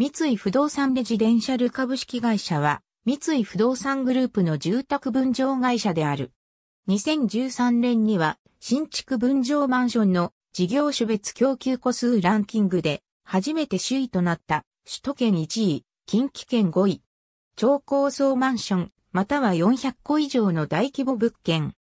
三井不動産レジデンシャル株式会社は、三井不動産グループの住宅分譲会社である。2013年には、新築分譲マンションの事業種別供給個数ランキングで、初めて首位となった、首都圏1位、近畿圏5位。超高層マンション、または400個以上の大規模物件。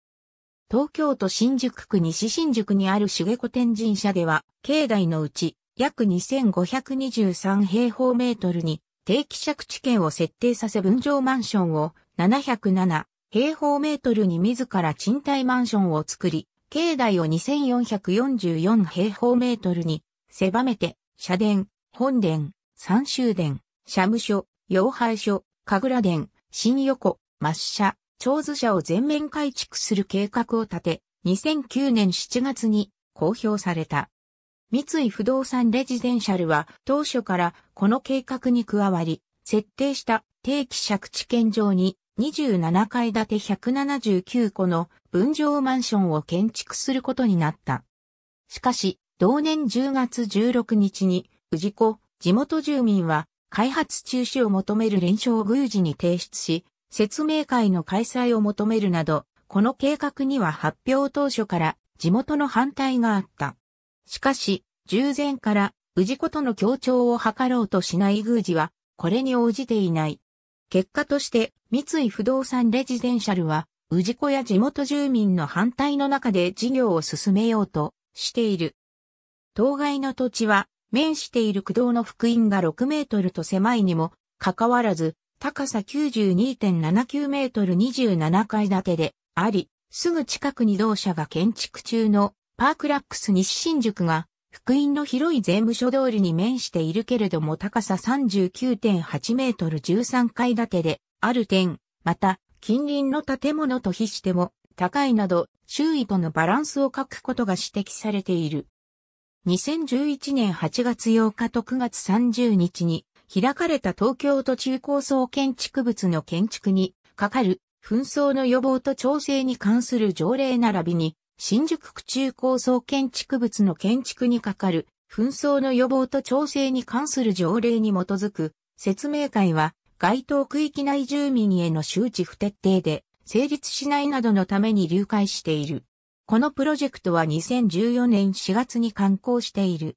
東京都新宿区西新宿にある重子天神社では、境内のうち、約2523平方メートルに定期借地権を設定させ分譲マンションを707平方メートルに自ら賃貸マンションを作り、境内を2444平方メートルに狭めて、社殿、本殿、三州殿、社務所、洋廃所、神楽殿、新横、抹社、長寿社を全面改築する計画を立て、2009年7月に公表された。三井不動産レジデンシャルは当初からこの計画に加わり、設定した定期借地権上に27階建て179個の分譲マンションを建築することになった。しかし、同年10月16日に、治子、地元住民は開発中止を求める連勝宮司に提出し、説明会の開催を求めるなど、この計画には発表当初から地元の反対があった。しかし、従前から氏子との協調を図ろうとしない宮司は、これに応じていない。結果として、三井不動産レジデンシャルは、氏子や地元住民の反対の中で事業を進めようとしている。当該の土地は、面している駆動の福音が6メートルと狭いにも、かかわらず、高さ92.79メートル27階建てであり、すぐ近くに同社が建築中のパークラックス西新宿が、福音の広い税務書通りに面しているけれども高さ39.8メートル13階建てで、ある点、また、近隣の建物と比しても、高いなど、周囲とのバランスを欠くことが指摘されている。2011年8月8日と9月30日に、開かれた東京都中高層建築物の建築に、かかる紛争の予防と調整に関する条例並びに、新宿区中高層建築物の建築にかかる紛争の予防と調整に関する条例に基づく説明会は該当区域内住民への周知不徹底で成立しないなどのために流解している。このプロジェクトは2014年4月に刊行している。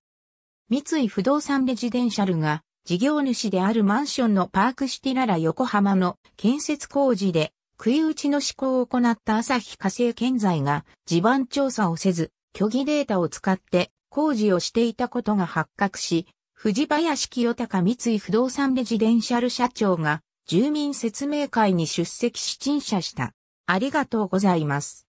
三井不動産レジデンシャルが事業主であるマンションのパークシティララ横浜の建設工事で食い打ちの試行を行った朝日火星建材が地盤調査をせず、虚偽データを使って工事をしていたことが発覚し、藤林清隆三井不動産レジデンシャル社長が住民説明会に出席し陳謝した。ありがとうございます。